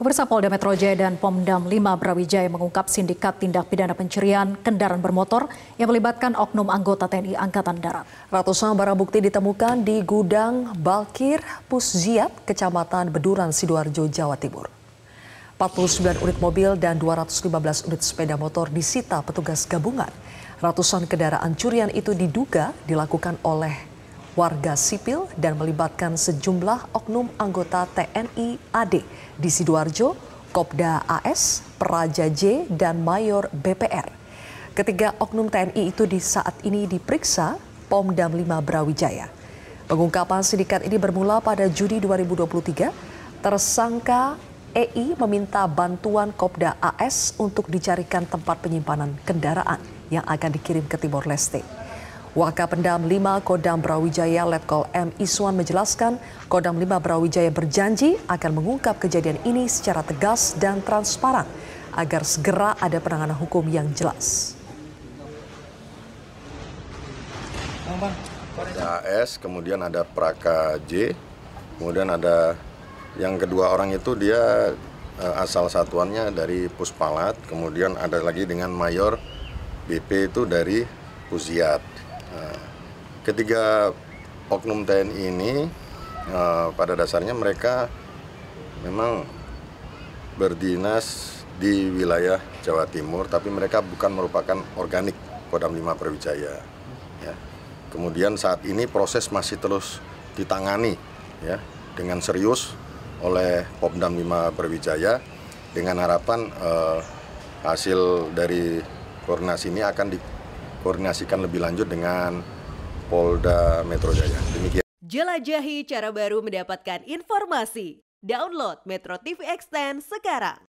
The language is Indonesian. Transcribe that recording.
Pemirsa Polda Metro Jaya dan Pomdam 5 Brawijaya mengungkap sindikat tindak pidana pencurian kendaraan bermotor yang melibatkan oknum anggota TNI Angkatan Darat. Ratusan barang bukti ditemukan di gudang Balkir Pusziat, Kecamatan Beduran, Sidoarjo, Jawa Timur. 49 unit mobil dan 215 unit sepeda motor disita petugas gabungan. Ratusan kendaraan curian itu diduga dilakukan oleh warga sipil dan melibatkan sejumlah oknum anggota TNI AD di Sidoarjo, Kopda AS, Praja J, dan Mayor BPR. Ketiga oknum TNI itu di saat ini diperiksa Pomdam 5 Brawijaya. Pengungkapan sindikat ini bermula pada Juni 2023. Tersangka EI meminta bantuan Kopda AS untuk dicarikan tempat penyimpanan kendaraan yang akan dikirim ke Timor Leste. Wakapendam 5 Kodam Brawijaya Letkol M. Iswan menjelaskan Kodam 5 Brawijaya berjanji akan mengungkap kejadian ini secara tegas dan transparan agar segera ada penanganan hukum yang jelas. Ada AS, kemudian ada Praka J, kemudian ada yang kedua orang itu dia eh, asal satuannya dari Puspalat, kemudian ada lagi dengan Mayor BP itu dari Puziat ketiga oknum TNI ini eh, pada dasarnya mereka memang berdinas di wilayah Jawa Timur, tapi mereka bukan merupakan organik Kodam 5 Perwijaya Ya. Kemudian saat ini proses masih terus ditangani ya dengan serius oleh Kodam 5 Perwijaya dengan harapan eh, hasil dari koordinasi ini akan di koordinasikan lebih lanjut dengan Polda Metro Jaya. Demikian. Jelajahi cara baru mendapatkan informasi. Download Metro TV Extend sekarang.